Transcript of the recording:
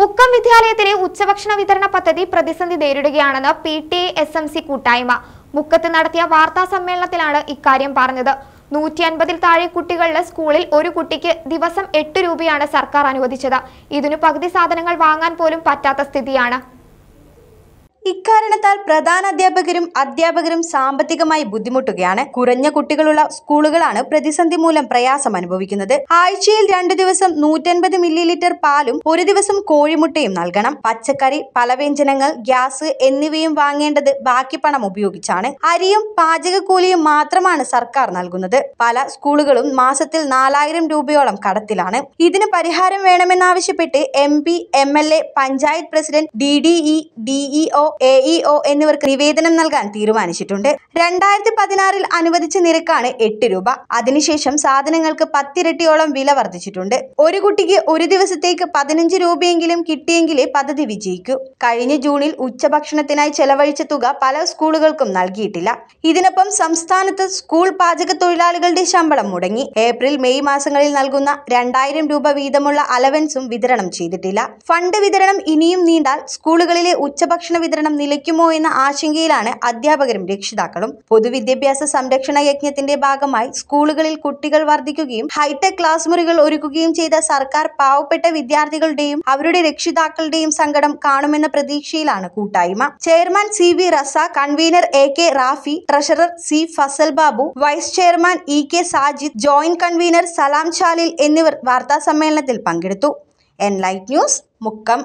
മുക്കം വിദ്യാലയത്തിലെ ഉച്ചഭക്ഷണ വിതരണ പദ്ധതി പ്രതിസന്ധി നേരിടുകയാണെന്ന് P T S M C കൂട്ടായ്മ മുക്കത്ത് നടത്തിയ വാർത്താ സമ്മേളനത്തിലാണ് ഇക്കാര്യം പറഞ്ഞത് നൂറ്റി അൻപതിൽ താഴെ കുട്ടികളുടെ സ്കൂളിൽ ഒരു കുട്ടിക്ക് ദിവസം എട്ട് രൂപയാണ് സർക്കാർ അനുവദിച്ചത് ഇതിനു പകുതി സാധനങ്ങൾ വാങ്ങാൻ പോലും പറ്റാത്ത സ്ഥിതിയാണ് ഇക്കാരണത്താൽ പ്രധാന അധ്യാപകരും സാമ്പത്തികമായി ബുദ്ധിമുട്ടുകയാണ് കുറഞ്ഞ കുട്ടികളുള്ള സ്കൂളുകളാണ് പ്രതിസന്ധി മൂലം പ്രയാസം അനുഭവിക്കുന്നത് ആഴ്ചയിൽ രണ്ടു ദിവസം നൂറ്റൻപത് മില്ലി ലിറ്റർ പാലും ഒരു ദിവസം കോഴിമുട്ടയും നൽകണം പച്ചക്കറി പലവ്യഞ്ജനങ്ങൾ ഗ്യാസ് എന്നിവയും വാങ്ങേണ്ടത് ബാക്കി പണം ഉപയോഗിച്ചാണ് അരിയും പാചകക്കൂലിയും മാത്രമാണ് സർക്കാർ നൽകുന്നത് പല സ്കൂളുകളും മാസത്തിൽ നാലായിരം രൂപയോളം കടത്തിലാണ് ഇതിന് പരിഹാരം വേണമെന്നാവശ്യപ്പെട്ട് M P M L A panchayat president D D E DEO A E O എന്നിവർക്ക് നിവേദനം നൽകാൻ തീരുമാനിച്ചിട്ടുണ്ട് രണ്ടായിരത്തി പതിനാറിൽ അനുവദിച്ച നിരക്കാണ് എട്ട് രൂപ അതിനുശേഷം സാധനങ്ങൾക്ക് പത്തിരട്ടിയോളം വില വർദ്ധിച്ചിട്ടുണ്ട് ഒരു കുട്ടിക്ക് ഒരു ദിവസത്തേക്ക് പതിനഞ്ച് രൂപയെങ്കിലും കിട്ടിയെങ്കിലേ പദ്ധതി വിജയിക്കൂ കഴിഞ്ഞ ജൂണിൽ ഉച്ചഭക്ഷണത്തിനായി ചെലവഴിച്ച തുക പല സ്കൂളുകൾക്കും നൽകിയിട്ടില്ല ഇതിനൊപ്പം സംസ്ഥാനത്ത് സ്കൂൾ പാചക തൊഴിലാളികളുടെ ശമ്പളം മുടങ്ങി ഏപ്രിൽ മെയ് മാസങ്ങളിൽ നൽകുന്ന രണ്ടായിരം രൂപ വീതമുള്ള അലവൻസും വിതരണം ചെയ്തിട്ടില്ല ഫണ്ട് വിതരണം ഇനിയും നീണ്ടാൽ സ്കൂളുകളിലെ ഉച്ചഭക്ഷണ വിതരണം നിയന്ത്രണം നിലയ്ക്കുമോ എന്ന ആശങ്കയിലാണ് അധ്യാപകരും രക്ഷിതാക്കളും പൊതുവിദ്യാഭ്യാസ സംരക്ഷണ യജ്ഞത്തിന്റെ ഭാഗമായി സ്കൂളുകളിൽ കുട്ടികൾ വർദ്ധിക്കുകയും ഹൈടെക് ക്ലാസ് മുറികൾ ഒരുക്കുകയും ചെയ്ത സർക്കാർ പാവപ്പെട്ട വിദ്യാർത്ഥികളുടെയും അവരുടെ രക്ഷിതാക്കളുടെയും സങ്കടം കാണുമെന്ന പ്രതീക്ഷയിലാണ് കൂട്ടായ്മ chairman C V Raza convener A K Rafi treasurer C Fasal Babu vice chairman E K Sajid joint convener Salam Chalil എന്നിവർ വാർത്താ സമ്മേളനത്തിൽ പങ്കെടുത്തു എൻ ലൈറ്റ് ന്യൂസ് മുക്കം